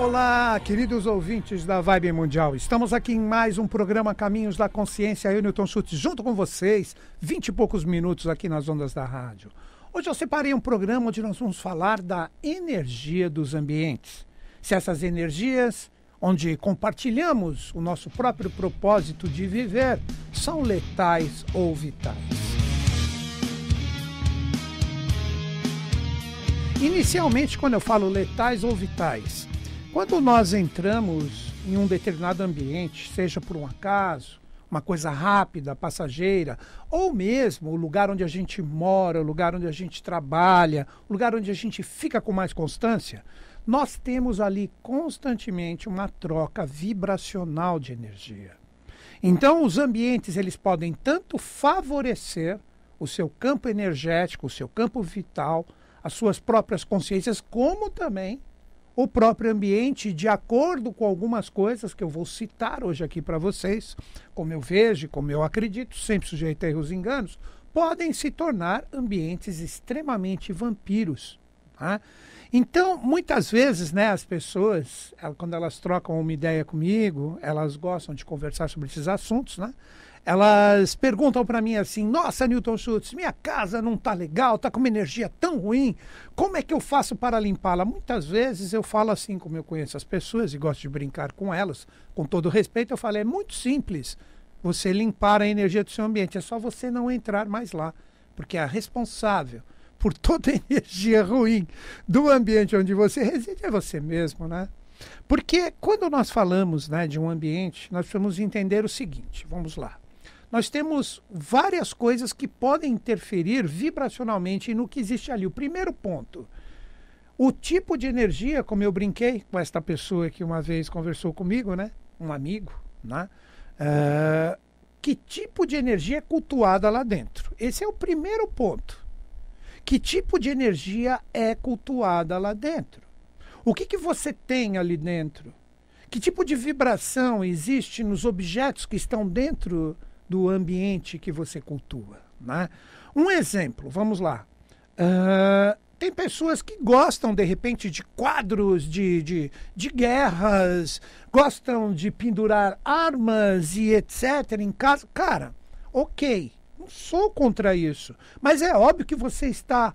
Olá, queridos ouvintes da Vibe Mundial. Estamos aqui em mais um programa Caminhos da Consciência. Eu, Newton Schultz, junto com vocês, vinte e poucos minutos aqui nas ondas da rádio. Hoje eu separei um programa onde nós vamos falar da energia dos ambientes. Se essas energias, onde compartilhamos o nosso próprio propósito de viver, são letais ou vitais. Inicialmente, quando eu falo letais ou vitais, quando nós entramos em um determinado ambiente, seja por um acaso, uma coisa rápida, passageira, ou mesmo o lugar onde a gente mora, o lugar onde a gente trabalha, o lugar onde a gente fica com mais constância, nós temos ali constantemente uma troca vibracional de energia. Então, os ambientes eles podem tanto favorecer o seu campo energético, o seu campo vital, as suas próprias consciências, como também o próprio ambiente, de acordo com algumas coisas que eu vou citar hoje aqui para vocês, como eu vejo, como eu acredito, sempre sujeito a erros e enganos, podem se tornar ambientes extremamente vampiros. Tá? Então, muitas vezes, né, as pessoas, quando elas trocam uma ideia comigo, elas gostam de conversar sobre esses assuntos, né? Elas perguntam para mim assim: Nossa, Newton Schultz, minha casa não tá legal, tá com uma energia tão ruim, como é que eu faço para limpá-la? Muitas vezes eu falo assim, como eu conheço as pessoas e gosto de brincar com elas, com todo respeito, eu falo: É muito simples você limpar a energia do seu ambiente, é só você não entrar mais lá, porque é responsável por toda a energia ruim do ambiente onde você reside é você mesmo, né? Porque quando nós falamos né, de um ambiente, nós precisamos entender o seguinte: vamos lá nós temos várias coisas que podem interferir vibracionalmente no que existe ali. O primeiro ponto, o tipo de energia, como eu brinquei com esta pessoa que uma vez conversou comigo, né? Um amigo, né? Uh, que tipo de energia é cultuada lá dentro? Esse é o primeiro ponto. Que tipo de energia é cultuada lá dentro? O que, que você tem ali dentro? Que tipo de vibração existe nos objetos que estão dentro do ambiente que você cultua. Né? Um exemplo, vamos lá. Uh, tem pessoas que gostam, de repente, de quadros de, de, de guerras, gostam de pendurar armas e etc. em casa. Cara, ok, não sou contra isso. Mas é óbvio que você está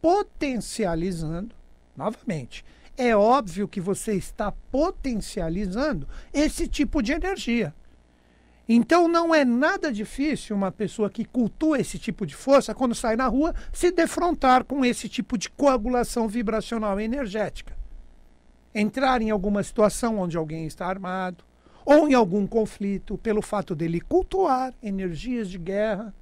potencializando, novamente, é óbvio que você está potencializando esse tipo de energia. Então não é nada difícil uma pessoa que cultua esse tipo de força, quando sai na rua, se defrontar com esse tipo de coagulação vibracional energética. Entrar em alguma situação onde alguém está armado, ou em algum conflito, pelo fato dele cultuar energias de guerra,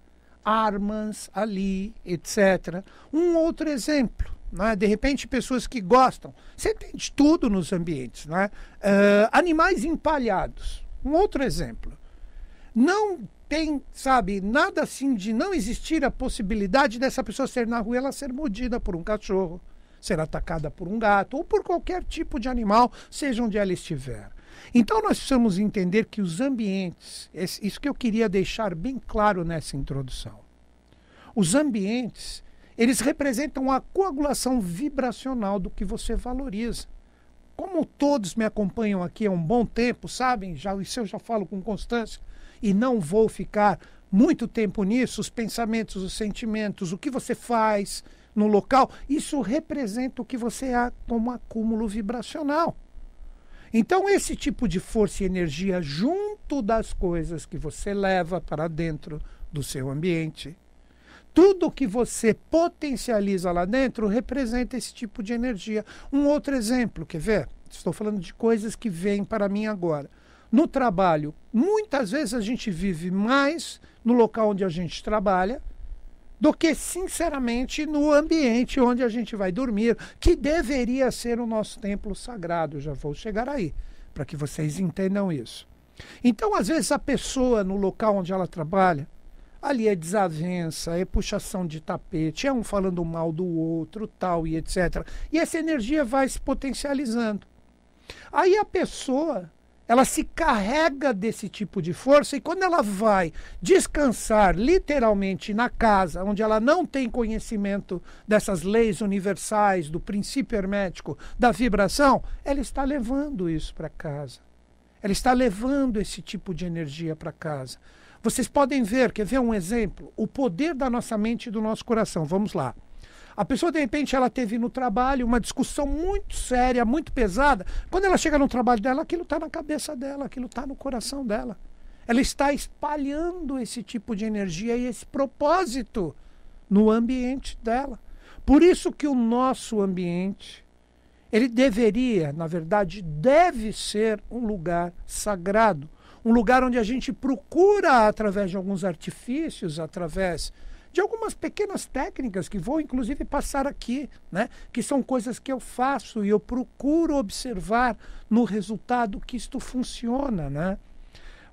armas ali, etc. Um outro exemplo. Né? De repente, pessoas que gostam. Você tem de tudo nos ambientes. Né? Uh, animais empalhados. Um outro exemplo não tem, sabe, nada assim de não existir a possibilidade dessa pessoa ser na rua ela ser mordida por um cachorro, ser atacada por um gato ou por qualquer tipo de animal, seja onde ela estiver. Então nós precisamos entender que os ambientes, isso que eu queria deixar bem claro nessa introdução. Os ambientes, eles representam a coagulação vibracional do que você valoriza. Como todos me acompanham aqui há um bom tempo, sabem, já isso eu já falo com constância, e não vou ficar muito tempo nisso, os pensamentos, os sentimentos, o que você faz no local, isso representa o que você há como acúmulo vibracional. Então, esse tipo de força e energia, junto das coisas que você leva para dentro do seu ambiente, tudo que você potencializa lá dentro representa esse tipo de energia. Um outro exemplo, quer ver? Estou falando de coisas que vêm para mim agora. No trabalho, muitas vezes a gente vive mais no local onde a gente trabalha do que, sinceramente, no ambiente onde a gente vai dormir, que deveria ser o nosso templo sagrado. Já vou chegar aí, para que vocês entendam isso. Então, às vezes, a pessoa no local onde ela trabalha, ali é desavença, é puxação de tapete, é um falando mal do outro, tal e etc. E essa energia vai se potencializando. Aí a pessoa ela se carrega desse tipo de força e quando ela vai descansar literalmente na casa, onde ela não tem conhecimento dessas leis universais, do princípio hermético, da vibração, ela está levando isso para casa. Ela está levando esse tipo de energia para casa. Vocês podem ver, quer ver um exemplo? O poder da nossa mente e do nosso coração. Vamos lá. A pessoa, de repente, ela teve no trabalho uma discussão muito séria, muito pesada. Quando ela chega no trabalho dela, aquilo está na cabeça dela, aquilo está no coração dela. Ela está espalhando esse tipo de energia e esse propósito no ambiente dela. Por isso que o nosso ambiente, ele deveria, na verdade, deve ser um lugar sagrado um lugar onde a gente procura, através de alguns artifícios, através de algumas pequenas técnicas que vou inclusive passar aqui, né? que são coisas que eu faço e eu procuro observar no resultado que isto funciona. Né?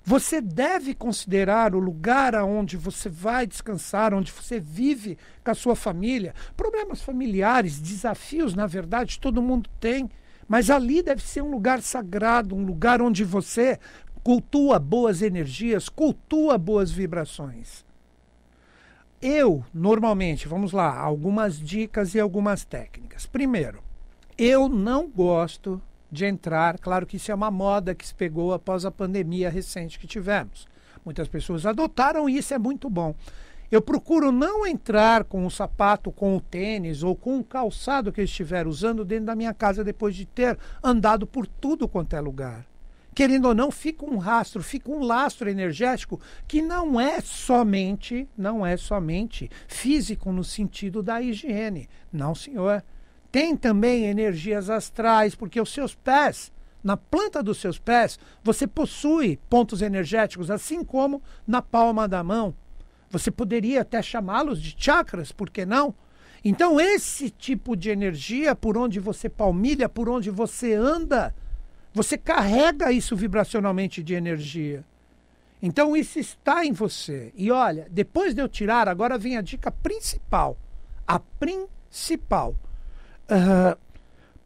Você deve considerar o lugar aonde você vai descansar, onde você vive com a sua família. Problemas familiares, desafios, na verdade, todo mundo tem. Mas ali deve ser um lugar sagrado, um lugar onde você cultua boas energias, cultua boas vibrações. Eu, normalmente, vamos lá, algumas dicas e algumas técnicas. Primeiro, eu não gosto de entrar, claro que isso é uma moda que se pegou após a pandemia recente que tivemos. Muitas pessoas adotaram e isso é muito bom. Eu procuro não entrar com o sapato, com o tênis ou com o calçado que eu estiver usando dentro da minha casa depois de ter andado por tudo quanto é lugar querendo ou não, fica um rastro, fica um lastro energético que não é somente, não é somente físico no sentido da higiene. Não, senhor. Tem também energias astrais, porque os seus pés, na planta dos seus pés, você possui pontos energéticos, assim como na palma da mão. Você poderia até chamá-los de chakras, por que não? Então, esse tipo de energia, por onde você palmilha, por onde você anda, você carrega isso vibracionalmente de energia. Então isso está em você. E olha, depois de eu tirar, agora vem a dica principal. A principal. Uh,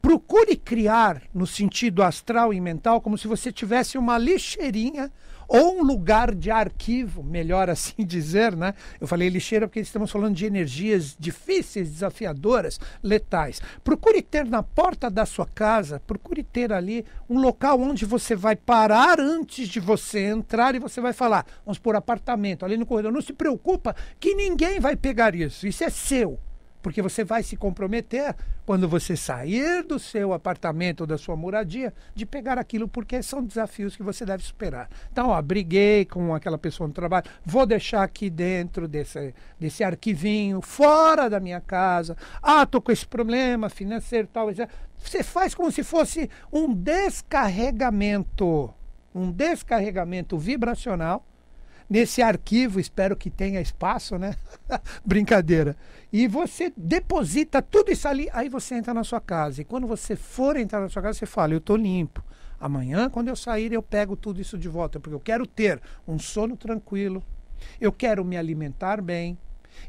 procure criar no sentido astral e mental como se você tivesse uma lixeirinha ou um lugar de arquivo, melhor assim dizer, né? Eu falei lixeira porque estamos falando de energias difíceis, desafiadoras, letais. Procure ter na porta da sua casa, procure ter ali um local onde você vai parar antes de você entrar e você vai falar, vamos por apartamento, ali no corredor, não se preocupa que ninguém vai pegar isso, isso é seu. Porque você vai se comprometer, quando você sair do seu apartamento ou da sua moradia, de pegar aquilo, porque são desafios que você deve superar. Então, ó, briguei com aquela pessoa no trabalho, vou deixar aqui dentro desse, desse arquivinho, fora da minha casa. Ah, tô com esse problema financeiro tal. Você faz como se fosse um descarregamento, um descarregamento vibracional nesse arquivo, espero que tenha espaço, né? Brincadeira. E você deposita tudo isso ali, aí você entra na sua casa. E quando você for entrar na sua casa, você fala: Eu estou limpo. Amanhã, quando eu sair, eu pego tudo isso de volta, porque eu quero ter um sono tranquilo, eu quero me alimentar bem,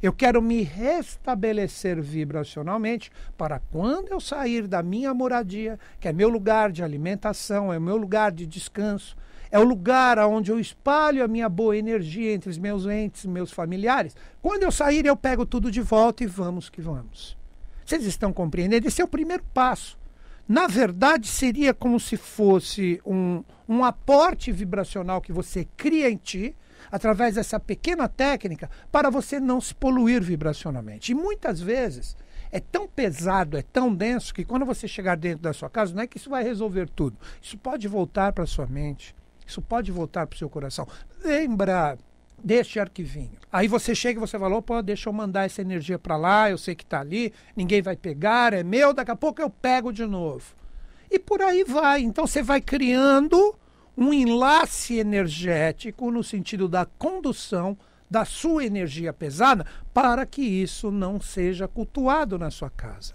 eu quero me restabelecer vibracionalmente para quando eu sair da minha moradia, que é meu lugar de alimentação, é meu lugar de descanso, é o lugar onde eu espalho a minha boa energia entre os meus entes, meus familiares. Quando eu sair, eu pego tudo de volta e vamos que vamos. Vocês estão compreendendo? Esse é o primeiro passo. Na verdade, seria como se fosse um, um aporte vibracional que você cria em ti, através dessa pequena técnica, para você não se poluir vibracionalmente. E muitas vezes é tão pesado, é tão denso, que quando você chegar dentro da sua casa, não é que isso vai resolver tudo. Isso pode voltar para a sua mente isso pode voltar para o seu coração. Lembra deste arquivinho. Aí você chega e você fala, opa, deixa eu mandar essa energia para lá, eu sei que está ali, ninguém vai pegar, é meu, daqui a pouco eu pego de novo. E por aí vai. Então você vai criando um enlace energético no sentido da condução da sua energia pesada para que isso não seja cultuado na sua casa.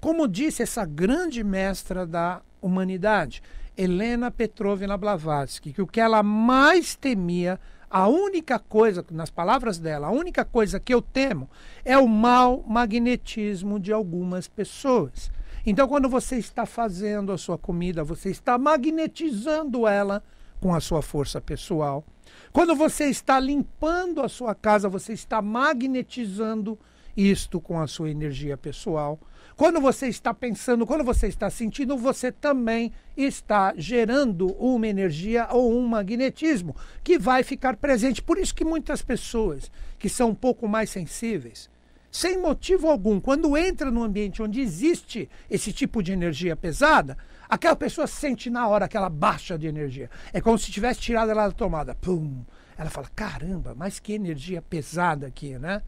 Como disse essa grande mestra da humanidade, Helena Petrovna Blavatsky, que o que ela mais temia, a única coisa, nas palavras dela, a única coisa que eu temo é o mau magnetismo de algumas pessoas. Então, quando você está fazendo a sua comida, você está magnetizando ela com a sua força pessoal. Quando você está limpando a sua casa, você está magnetizando isto com a sua energia pessoal. Quando você está pensando, quando você está sentindo, você também está gerando uma energia ou um magnetismo que vai ficar presente. Por isso que muitas pessoas que são um pouco mais sensíveis, sem motivo algum, quando entra num ambiente onde existe esse tipo de energia pesada, aquela pessoa sente na hora aquela baixa de energia. É como se tivesse tirado ela da tomada. Pum! Ela fala: caramba, mas que energia pesada aqui, né?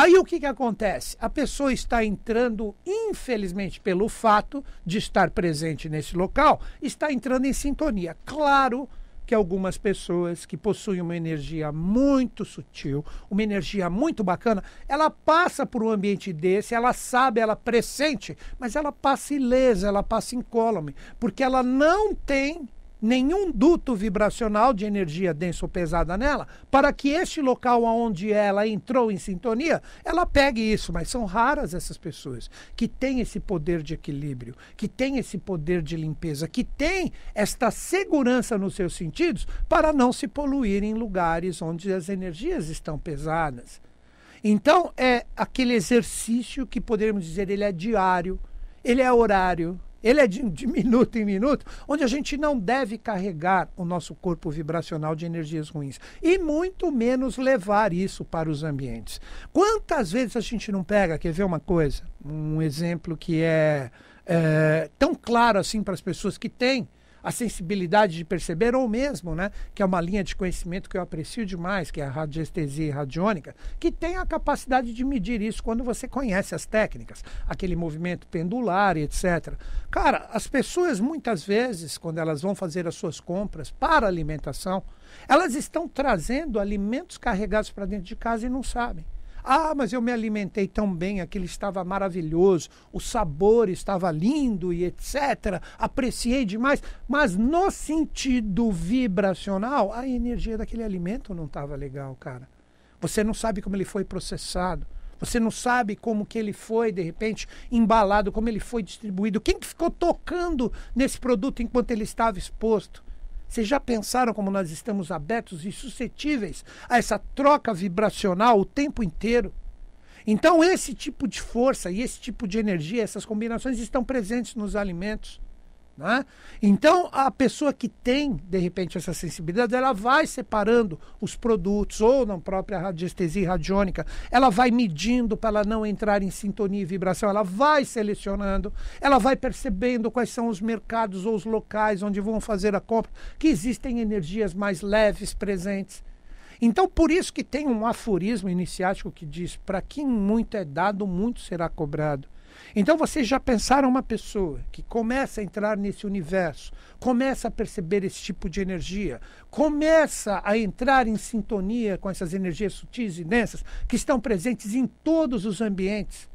Aí o que, que acontece? A pessoa está entrando, infelizmente, pelo fato de estar presente nesse local, está entrando em sintonia. Claro que algumas pessoas que possuem uma energia muito sutil, uma energia muito bacana, ela passa por um ambiente desse, ela sabe, ela pressente, mas ela passa ilesa, ela passa incólume, porque ela não tem nenhum duto vibracional de energia densa ou pesada nela, para que este local onde ela entrou em sintonia, ela pegue isso. Mas são raras essas pessoas que têm esse poder de equilíbrio, que têm esse poder de limpeza, que têm esta segurança nos seus sentidos para não se poluir em lugares onde as energias estão pesadas. Então, é aquele exercício que poderíamos dizer, ele é diário, ele é horário, ele é de, de, minuto em minuto, onde a gente não deve carregar o nosso corpo vibracional de energias ruins e muito menos levar isso para os ambientes. Quantas vezes a gente não pega? Quer ver uma coisa? Um exemplo que é, é tão claro assim para as pessoas que têm a sensibilidade de perceber, ou mesmo, né, que é uma linha de conhecimento que eu aprecio demais, que é a radiestesia radiônica, que tem a capacidade de medir isso quando você conhece as técnicas, aquele movimento pendular e etc. Cara, as pessoas muitas vezes, quando elas vão fazer as suas compras para alimentação, elas estão trazendo alimentos carregados para dentro de casa e não sabem. Ah, mas eu me alimentei tão bem, aquilo estava maravilhoso, o sabor estava lindo e etc. Apreciei demais, mas no sentido vibracional, a energia daquele alimento não estava legal, cara. Você não sabe como ele foi processado. Você não sabe como que ele foi, de repente, embalado, como ele foi distribuído. Quem que ficou tocando nesse produto enquanto ele estava exposto? Vocês já pensaram como nós estamos abertos e suscetíveis a essa troca vibracional o tempo inteiro? Então, esse tipo de força e esse tipo de energia, essas combinações estão presentes nos alimentos. Né? Então, a pessoa que tem, de repente, essa sensibilidade, ela vai separando os produtos, ou na própria radiestesia radiônica, ela vai medindo para ela não entrar em sintonia e vibração, ela vai selecionando, ela vai percebendo quais são os mercados ou os locais onde vão fazer a compra, que existem energias mais leves presentes. Então, por isso que tem um aforismo iniciático que diz: para quem muito é dado, muito será cobrado. Então vocês já pensaram uma pessoa que começa a entrar nesse universo, começa a perceber esse tipo de energia, começa a entrar em sintonia com essas energias sutis e densas que estão presentes em todos os ambientes.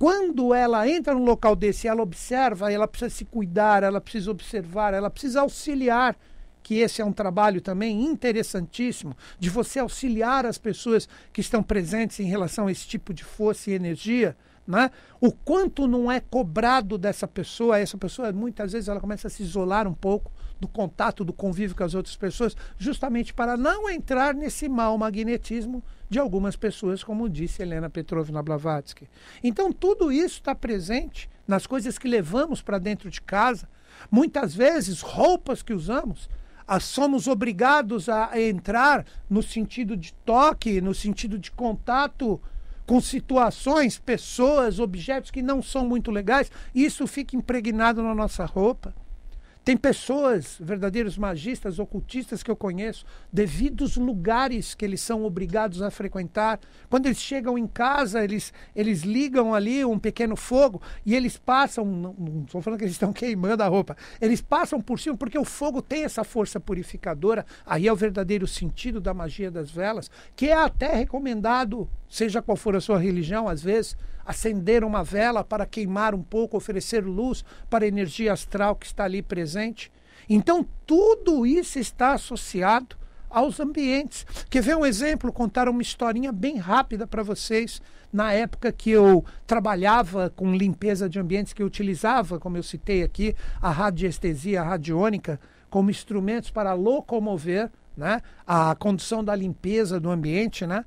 Quando ela entra num local desse, ela observa, ela precisa se cuidar, ela precisa observar, ela precisa auxiliar que esse é um trabalho também interessantíssimo de você auxiliar as pessoas que estão presentes em relação a esse tipo de força e energia né? O quanto não é cobrado dessa pessoa, essa pessoa muitas vezes ela começa a se isolar um pouco do contato, do convívio com as outras pessoas, justamente para não entrar nesse mau magnetismo de algumas pessoas, como disse Helena Petrovna Blavatsky. Então tudo isso está presente nas coisas que levamos para dentro de casa, muitas vezes roupas que usamos, a, ah, somos obrigados a entrar no sentido de toque, no sentido de contato com situações, pessoas, objetos que não são muito legais, isso fica impregnado na nossa roupa. Tem pessoas, verdadeiros magistas, ocultistas que eu conheço, devido aos lugares que eles são obrigados a frequentar. Quando eles chegam em casa, eles, eles ligam ali um pequeno fogo e eles passam. Não, não estou falando que eles estão queimando a roupa. Eles passam por cima porque o fogo tem essa força purificadora. Aí é o verdadeiro sentido da magia das velas, que é até recomendado seja qual for a sua religião, às vezes, acender uma vela para queimar um pouco, oferecer luz para a energia astral que está ali presente. Então, tudo isso está associado aos ambientes. Quer ver um exemplo? Contar uma historinha bem rápida para vocês. Na época que eu trabalhava com limpeza de ambientes, que eu utilizava, como eu citei aqui, a radiestesia a radiônica como instrumentos para locomover né, a condução da limpeza do ambiente, né,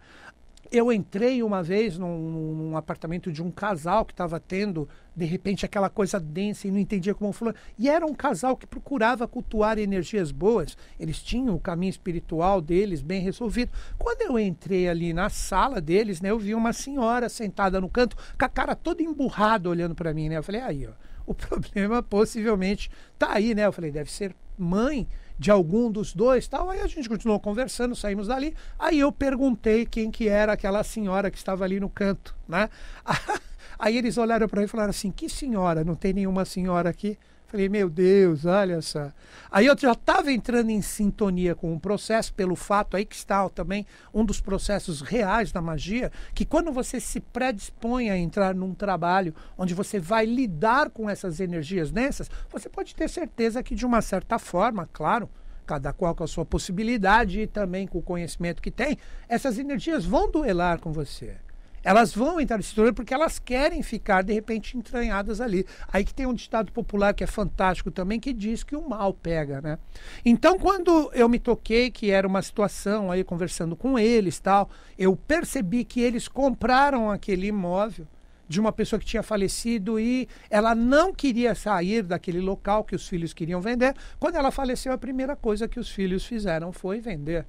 eu entrei uma vez num, num apartamento de um casal que estava tendo, de repente, aquela coisa densa e não entendia como fulano. E era um casal que procurava cultuar energias boas. Eles tinham o caminho espiritual deles bem resolvido. Quando eu entrei ali na sala deles, né, eu vi uma senhora sentada no canto, com a cara toda emburrada olhando para mim. Né? Eu falei, aí, ó, o problema possivelmente está aí, né? Eu falei, deve ser mãe de algum dos dois tal. Aí a gente continuou conversando, saímos dali. Aí eu perguntei quem que era aquela senhora que estava ali no canto, né? Aí eles olharam para mim e falaram assim: que senhora? Não tem nenhuma senhora aqui? Falei, meu Deus, olha só. Aí eu já estava entrando em sintonia com o processo, pelo fato aí que está também um dos processos reais da magia, que quando você se predispõe a entrar num trabalho onde você vai lidar com essas energias densas, você pode ter certeza que de uma certa forma, claro, cada qual com a sua possibilidade e também com o conhecimento que tem, essas energias vão duelar com você. Elas vão entrar nesse torneio porque elas querem ficar, de repente, entranhadas ali. Aí que tem um ditado popular que é fantástico também, que diz que o mal pega, né? Então, quando eu me toquei, que era uma situação aí, conversando com eles tal, eu percebi que eles compraram aquele imóvel de uma pessoa que tinha falecido e ela não queria sair daquele local que os filhos queriam vender. Quando ela faleceu, a primeira coisa que os filhos fizeram foi vender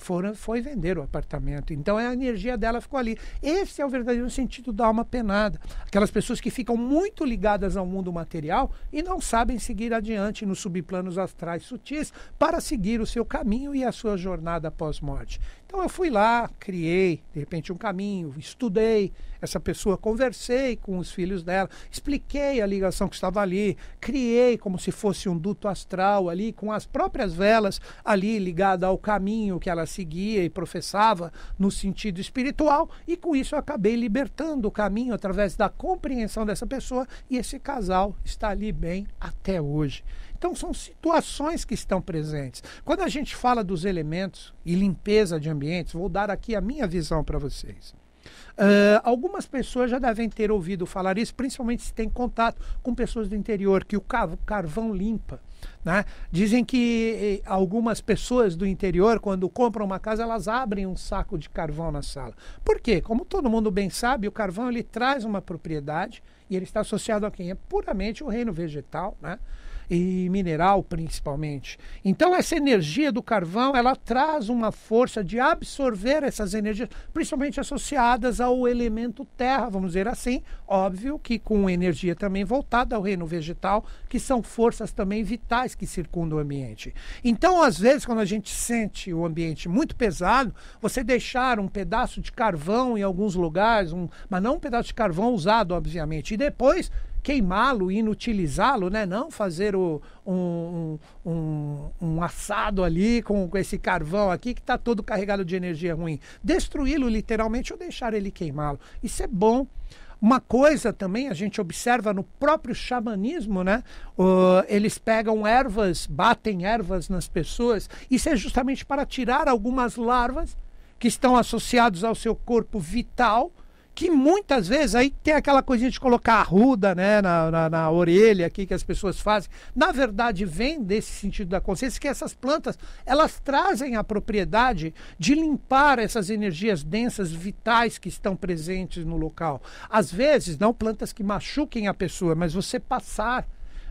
foram, foi vender o apartamento. Então a energia dela ficou ali. Esse é o verdadeiro sentido da alma penada. Aquelas pessoas que ficam muito ligadas ao mundo material e não sabem seguir adiante nos subplanos astrais sutis para seguir o seu caminho e a sua jornada pós-morte. Então eu fui lá, criei, de repente, um caminho, estudei essa pessoa, conversei com os filhos dela, expliquei a ligação que estava ali, criei como se fosse um duto astral ali, com as próprias velas ali ligada ao caminho que ela seguia e professava no sentido espiritual, e com isso eu acabei libertando o caminho através da compreensão dessa pessoa, e esse casal está ali bem até hoje. Então são situações que estão presentes. Quando a gente fala dos elementos e limpeza de ambiente, ambientes, vou dar aqui a minha visão para vocês. Uh, algumas pessoas já devem ter ouvido falar isso, principalmente se tem contato com pessoas do interior, que o carvão limpa. Né? Dizem que algumas pessoas do interior, quando compram uma casa, elas abrem um saco de carvão na sala. Por quê? Como todo mundo bem sabe, o carvão ele traz uma propriedade e ele está associado a quem é puramente o reino vegetal. Né? e mineral principalmente. Então essa energia do carvão, ela traz uma força de absorver essas energias, principalmente associadas ao elemento terra, vamos dizer assim, óbvio que com energia também voltada ao reino vegetal, que são forças também vitais que circundam o ambiente. Então, às vezes, quando a gente sente o ambiente muito pesado, você deixar um pedaço de carvão em alguns lugares, um, mas não um pedaço de carvão usado, obviamente, e depois queimá-lo, inutilizá-lo, né? Não fazer o, um, um, um, assado ali com, com esse carvão aqui que está todo carregado de energia ruim. Destruí-lo literalmente ou deixar ele queimá-lo. Isso é bom. Uma coisa também a gente observa no próprio xamanismo, né? Uh, eles pegam ervas, batem ervas nas pessoas. Isso é justamente para tirar algumas larvas que estão associados ao seu corpo vital que muitas vezes aí tem aquela coisinha de colocar arruda né, na, na, na, orelha aqui que as pessoas fazem. Na verdade, vem desse sentido da consciência que essas plantas elas trazem a propriedade de limpar essas energias densas vitais que estão presentes no local. Às vezes, não plantas que machuquem a pessoa, mas você passar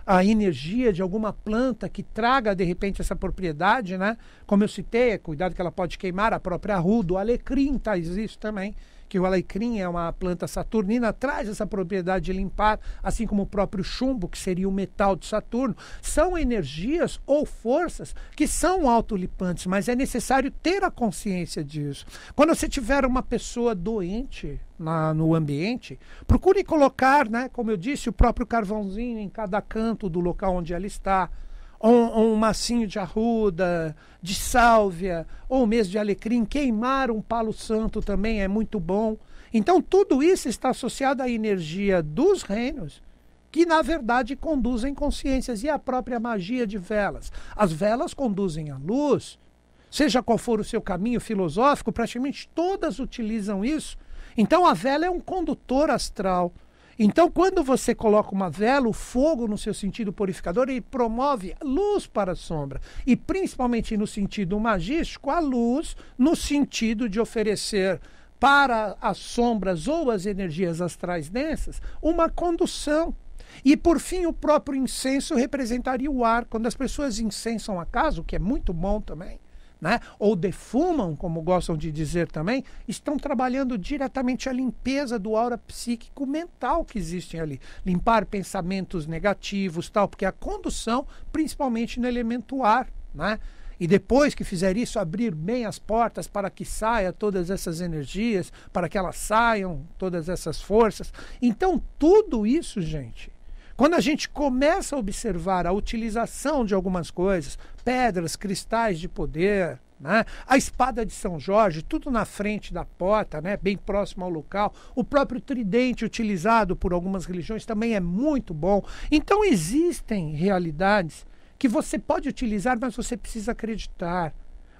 a energia de alguma planta que traga de repente essa propriedade, né? Como eu citei, é cuidado que ela pode queimar a própria arruda, o alecrim, tá, existe também que o alecrim é uma planta saturnina, traz essa propriedade de limpar, assim como o próprio chumbo, que seria o metal de Saturno. São energias ou forças que são autolipantes, mas é necessário ter a consciência disso. Quando você tiver uma pessoa doente, na, no ambiente, procure colocar, né, como eu disse, o próprio carvãozinho em cada canto do local onde ela está um, um massinho de arruda, de sálvia, ou mesmo de alecrim. Queimar um palo santo também é muito bom. Então, tudo isso está associado à energia dos reinos, que na verdade conduzem consciências e a própria magia de velas. As velas conduzem a luz, seja qual for o seu caminho filosófico, praticamente todas utilizam isso. Então, a vela é um condutor astral então, quando você coloca uma vela, o fogo no seu sentido purificador, ele promove luz para a sombra. E principalmente no sentido magístico, a luz no sentido de oferecer para as sombras ou as energias astrais densas uma condução e por fim, o próprio incenso representaria o ar. Quando as pessoas incensam a casa, o que é muito bom também, né, ou defumam, como gostam de dizer também, estão trabalhando diretamente a limpeza do aura psíquico mental que existem ali. Limpar pensamentos negativos, tal, porque a condução, principalmente no elemento ar, né? E depois que fizer isso, abrir bem as portas para que saia todas essas energias, para que elas saiam todas essas forças. Então, tudo isso, gente, quando a gente começa a observar a utilização de algumas coisas, pedras, cristais de poder, né? a espada de São Jorge, tudo na frente da porta, né? bem próximo ao local, o próprio tridente utilizado por algumas religiões também é muito bom. Então existem realidades que você pode utilizar, mas você precisa acreditar.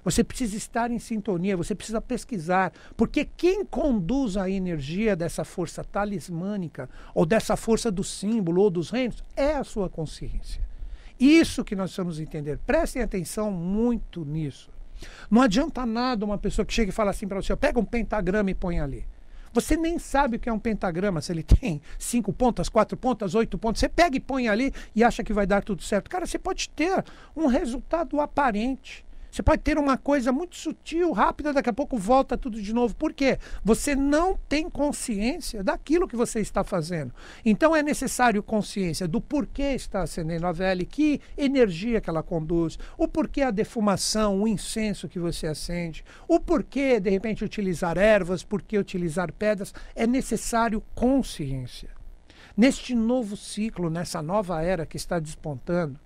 Você precisa estar em sintonia, você precisa pesquisar, porque quem conduz a energia dessa força talismânica ou dessa força do símbolo ou dos reinos é a sua consciência. Isso que nós precisamos entender. Prestem atenção muito nisso. Não adianta nada uma pessoa que chega e fala assim para você: pega um pentagrama e põe ali. Você nem sabe o que é um pentagrama, se ele tem cinco pontas, quatro pontas, oito pontas. Você pega e põe ali e acha que vai dar tudo certo. Cara, você pode ter um resultado aparente. Você pode ter uma coisa muito sutil, rápida, daqui a pouco volta tudo de novo. Por quê? Você não tem consciência daquilo que você está fazendo. Então é necessário consciência do porquê está acendendo a vela e que energia que ela conduz, o porquê a defumação, o incenso que você acende, o porquê, de repente, utilizar ervas, porquê utilizar pedras. É necessário consciência. Neste novo ciclo, nessa nova era que está despontando,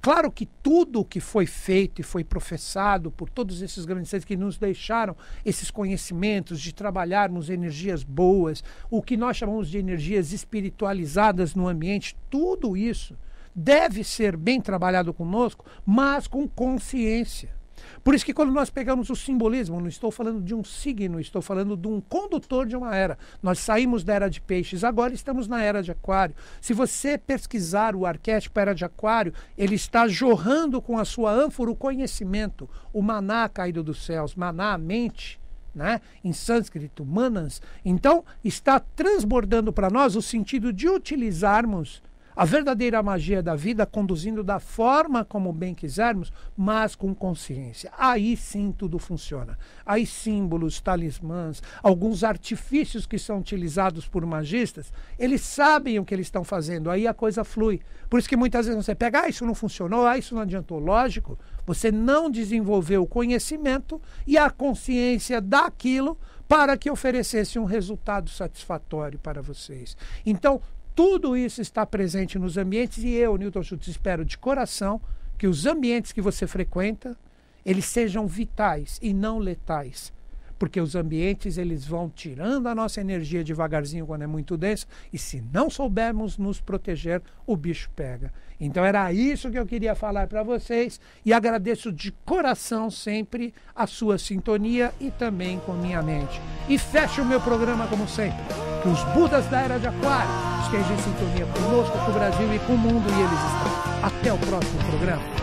Claro que tudo o que foi feito e foi professado por todos esses grandes seres que nos deixaram esses conhecimentos de trabalharmos energias boas, o que nós chamamos de energias espiritualizadas no ambiente, tudo isso deve ser bem trabalhado conosco, mas com consciência. Por isso que quando nós pegamos o simbolismo, não estou falando de um signo, estou falando de um condutor de uma era. Nós saímos da era de peixes, agora estamos na era de aquário. Se você pesquisar o arquétipo era de aquário, ele está jorrando com a sua ânfora o conhecimento, o maná caído dos céus, maná a mente. Né? em sânscrito, manas. Então, está transbordando para nós o sentido de utilizarmos a verdadeira magia da vida, conduzindo da forma como bem quisermos, mas com consciência. Aí sim tudo funciona. Aí símbolos, talismãs, alguns artifícios que são utilizados por magistas, eles sabem o que eles estão fazendo. Aí a coisa flui. Por isso que muitas vezes você pega, ah, isso não funcionou, ah, isso não adiantou. Lógico, você não desenvolveu o conhecimento e a consciência daquilo para que oferecesse um resultado satisfatório para vocês. Então, tudo isso está presente nos ambientes e eu, Newton Schultz, espero de coração que os ambientes que você frequenta, eles sejam vitais e não letais porque os ambientes eles vão tirando a nossa energia devagarzinho quando é muito denso, e se não soubermos nos proteger, o bicho pega. Então era isso que eu queria falar para vocês e agradeço de coração sempre a sua sintonia e também com minha mente. E fecho o meu programa como sempre. Os Budas da Era de Aquário estejam em sintonia conosco, com o Brasil e com o mundo e eles estão. Até o próximo programa.